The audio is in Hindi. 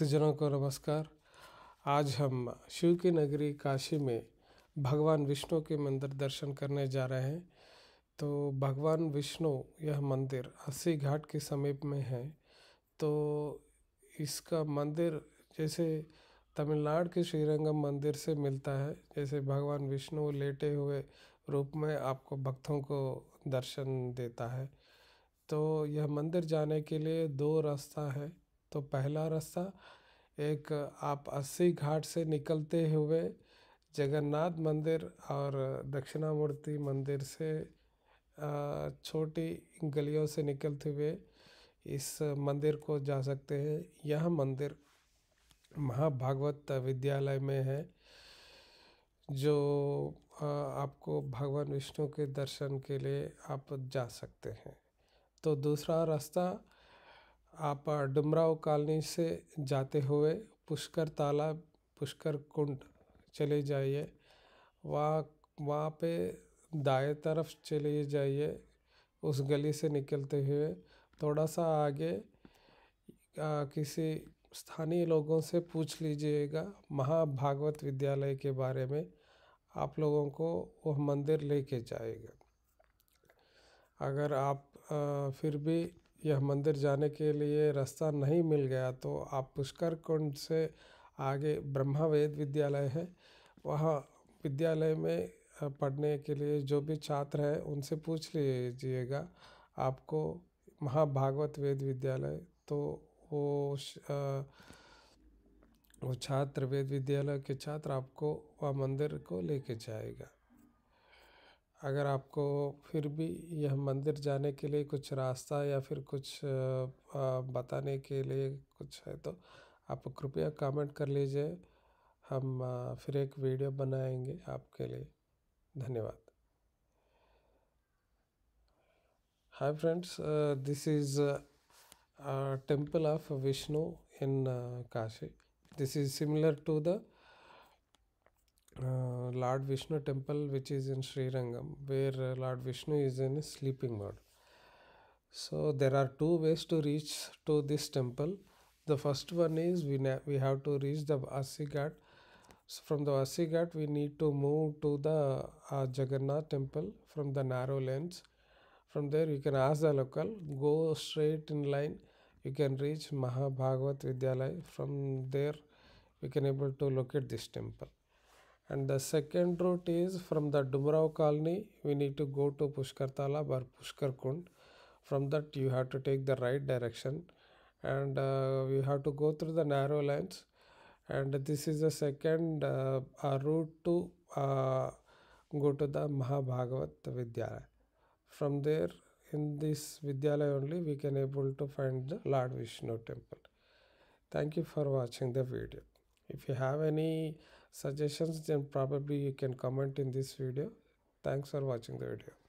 भक्तजनों को नमस्कार आज हम शिव की नगरी काशी में भगवान विष्णु के मंदिर दर्शन करने जा रहे हैं तो भगवान विष्णु यह मंदिर अस्सी घाट के समीप में है तो इसका मंदिर जैसे तमिलनाडु के श्रीरंगम मंदिर से मिलता है जैसे भगवान विष्णु लेटे हुए रूप में आपको भक्तों को दर्शन देता है तो यह मंदिर जाने के लिए दो रास्ता है तो पहला रास्ता एक आप अस्सी घाट से निकलते हुए जगन्नाथ मंदिर और दक्षिणामूर्ति मंदिर से छोटी गलियों से निकलते हुए इस मंदिर को जा सकते हैं यह मंदिर महाभागवत विद्यालय में है जो आपको भगवान विष्णु के दर्शन के लिए आप जा सकते हैं तो दूसरा रास्ता आप डुमराव कॉलोनी से जाते हुए पुष्कर तालाब पुष्कर कुंड चले जाइए वहाँ वहाँ पे दाएं तरफ चले जाइए उस गली से निकलते हुए थोड़ा सा आगे आ, किसी स्थानीय लोगों से पूछ लीजिएगा महाभागवत विद्यालय के बारे में आप लोगों को वह मंदिर लेके जाएगा अगर आप आ, फिर भी यह मंदिर जाने के लिए रास्ता नहीं मिल गया तो आप पुष्कर कुंड से आगे ब्रह्मा वेद विद्यालय है वहाँ विद्यालय में पढ़ने के लिए जो भी छात्र है उनसे पूछ लीजिएगा आपको महाभागवत वेद विद्यालय तो वो वो छात्र वेद विद्यालय के छात्र आपको वह मंदिर को लेके जाएगा अगर आपको फिर भी यह मंदिर जाने के लिए कुछ रास्ता या फिर कुछ बताने के लिए कुछ है तो आप कृपया कमेंट कर लीजिए हम फिर एक वीडियो बनाएंगे आपके लिए धन्यवाद hi friends this is temple of Vishnu in Kashi this is similar to the Uh, Lord Vishnu temple, which is in Sri Rangam, where uh, Lord Vishnu is in sleeping mode. So there are two ways to reach to this temple. The first one is we we have to reach the Vasi Ghat. So from the Vasi Ghat, we need to move to the uh, Jagannath temple from the narrow lanes. From there, you can ask the local, go straight in line. You can reach Mahabhagavat Vidyalaya. From there, we can able to locate this temple and the second route is from the Dumrao colony we need to go to Pushkar Talab or Pushkar Kund from that you have to take the right direction and uh, we have to go through the narrow lines and this is the second uh, route to uh, go to the Mahabhagavat Vidyalaya. From there in this Vidyalaya only we can able to find the Lord Vishnu temple. Thank you for watching the video. If you have any suggestions then probably you can comment in this video thanks for watching the video